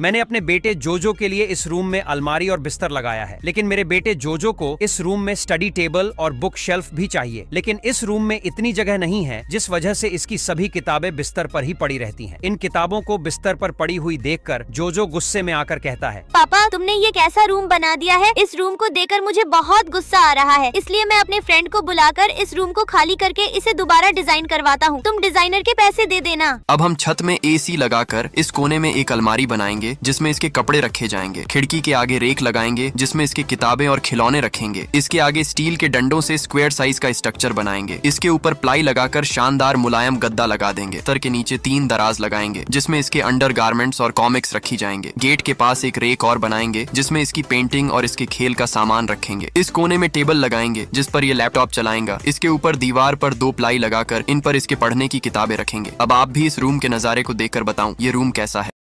मैंने अपने बेटे जोजो के लिए इस रूम में अलमारी और बिस्तर लगाया है लेकिन मेरे बेटे जोजो को इस रूम में स्टडी टेबल और बुक शेल्फ भी चाहिए लेकिन इस रूम में इतनी जगह नहीं है जिस वजह से इसकी सभी किताबें बिस्तर पर ही पड़ी रहती हैं। इन किताबों को बिस्तर पर पड़ी हुई कर जोजो गुस्से में आकर कहता है पापा तुमने ये कैसा रूम बना दिया है इस रूम को देकर मुझे बहुत गुस्सा आ रहा है इसलिए मैं अपने फ्रेंड को बुलाकर इस रूम को खाली करके इसे दोबारा डिजाइन करवाता हूँ तुम डिजाइनर के पैसे दे देना अब हम छत में ए लगाकर इस कोने में एक अलमारी बनाएंगे लगाएंगे जिसमें इसके कपड़े रखे जाएंगे खिड़की के आगे रेक लगाएंगे जिसमें इसके किताबें और खिलौने रखेंगे इसके आगे स्टील के डंडों से स्क्वायर साइज का स्ट्रक्चर बनाएंगे इसके ऊपर प्लाई लगाकर शानदार मुलायम गद्दा लगा देंगे तर के नीचे तीन दराज लगाएंगे जिसमे इसके अंडर गार्मेंट्स और कॉमिक्स रखी जाएंगे गेट के पास एक रेक और बनाएंगे जिसमें इसकी पेंटिंग और इसके खेल का सामान रखेंगे इस कोने में टेबल लगाएंगे जिस पर ये लैपटॉप चलाएंगा इसके ऊपर दीवार पर दो प्लाई लगाकर इन पर इसके पढ़ने की किताबें रखेंगे अब आप भी इस रूम के नजारे को देखकर बताऊं ये रूम कैसा है